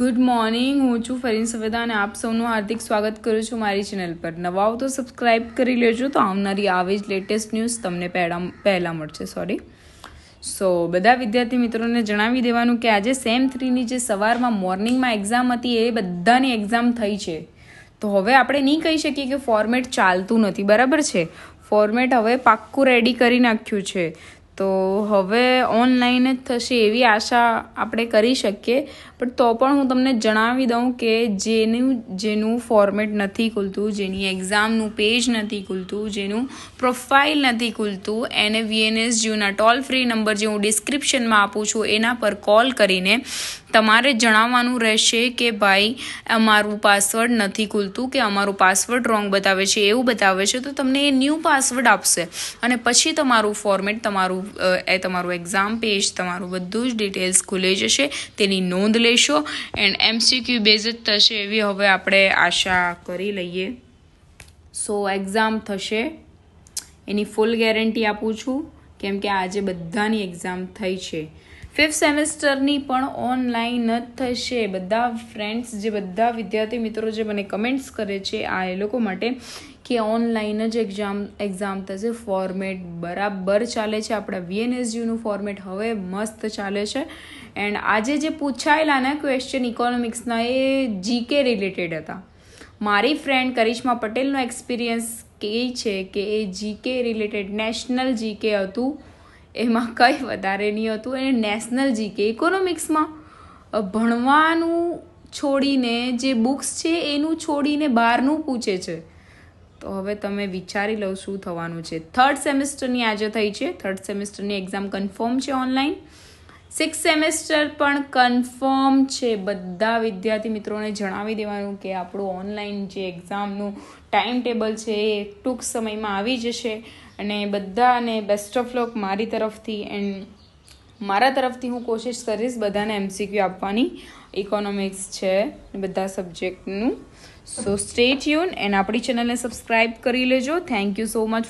good morning હું છું ફરીન સવેદા અને આપ સૌનું હાર્દિક સ્વાગત કરું છું મારી ચેનલ પર નવા તો સબસ્ક્રાઈબ કરી લેજો તો આવનારી આવી જ લેટેસ્ટ ન્યૂઝ તમને પહેલા પહેલાં મળશે સોરી સો બધા વિદ્યાર્થી મિત્રોને જણાવી દેવાનું કે આજે સેમ થ્રીની જે સવારમાં મોર્નિંગમાં એક્ઝામ હતી એ બધાની એક્ઝામ થઈ છે તો હવે આપણે નહીં કહી શકીએ કે ફોર્મેટ ચાલતું નથી બરાબર છે ફોર્મેટ હવે પાક્કું રેડી કરી નાખ્યું છે તો હવે ઓનલાઈન જ થશે એવી આશા આપણે કરી શકીએ પણ તો પણ હું તમને જણાવી દઉં કે જેનું જેનું ફોર્મેટ નથી ખુલતું જેની એક્ઝામનું પેજ નથી ખુલતું જેનું પ્રોફાઇલ નથી ખુલતું એને વીએનએસ જીઓના ટોલ ફ્રી નંબર જે હું ડિસ્ક્રિપ્શનમાં આપું છું એના પર કોલ કરીને તમારે જણાવવાનું રહેશે કે ભાઈ અમારું પાસવર્ડ નથી ખુલતું કે અમારું પાસવર્ડ રોંગ બતાવે છે એવું બતાવે છે તો તમને એ ન્યૂ પાસવર્ડ આપશે અને પછી તમારું ફોર્મેટ તમારું એ તમારું એક્ઝામ પેજ તમારું બધું જ ડિટેલ્સ ખુલી જશે તેની નોંધ લેશો એન્ડ એમસીક્યુ બેઝ જ થશે એવી હવે આપણે આશા કરી લઈએ સો એક્ઝામ થશે એની ફૂલ ગેરંટી આપું છું કેમ કે આજે બધાની એક્ઝામ થઈ છે ફિફ્થ સેમેસ્ટરની પણ ઓનલાઈન જ થશે બધા ફ્રેન્ડ્સ જે બધા વિદ્યાર્થી મિત્રો જે મને કમેન્ટ્સ કરે છે આ એ લોકો માટે કે ઓનલાઈન જ એક્ઝામ એક્ઝામ થશે ફોર્મેટ બરાબર ચાલે છે આપણા વીએનએસયુનું ફોર્મેટ હવે મસ્ત ચાલે છે એન્ડ આજે જે પૂછાયેલા ને ક્વેશ્ચન ઇકોનોમિક્સના એ જીકે રિલેટેડ હતા મારી ફ્રેન્ડ કરિશ્મા પટેલનો એક્સપિરિયન્સ કે છે કે એ જીકે રિલેટેડ નેશનલ જીકે હતું એમાં કંઈ વધારે નહીં હતું એને નેશનલ જીકે ઇકોનોમિક્સમાં ભણવાનું છોડીને જે બુક્સ છે એનું છોડીને બહારનું પૂછે છે તો હવે તમે વિચારી લો શું થવાનું છે થર્ડ સેમેસ્ટરની આજે થઈ છે થર્ડ સેમેસ્ટરની એક્ઝામ કન્ફર્મ છે ઓનલાઈન સિક્સ સેમેસ્ટર પણ કન્ફર્મ છે બધા વિદ્યાર્થી મિત્રોને જણાવી દેવાનું કે આપણું ઓનલાઈન જે એક્ઝામનું ટાઈમ ટેબલ છે એ ટૂંક સમયમાં આવી જશે અને બધાને બેસ્ટ ઓફ લોક મારી તરફથી એન્ડ મારા તરફથી હું કોશિશ કરીશ બધાને એમસીક્યુ આપવાની ઇકોનોમિક્સ છે બધા સબ્જેક્ટનું સો સ્ટે ટ્યુન એન્ડ આપણી ચેનલને સબસ્ક્રાઈબ કરી લેજો થેન્ક યુ સો મચ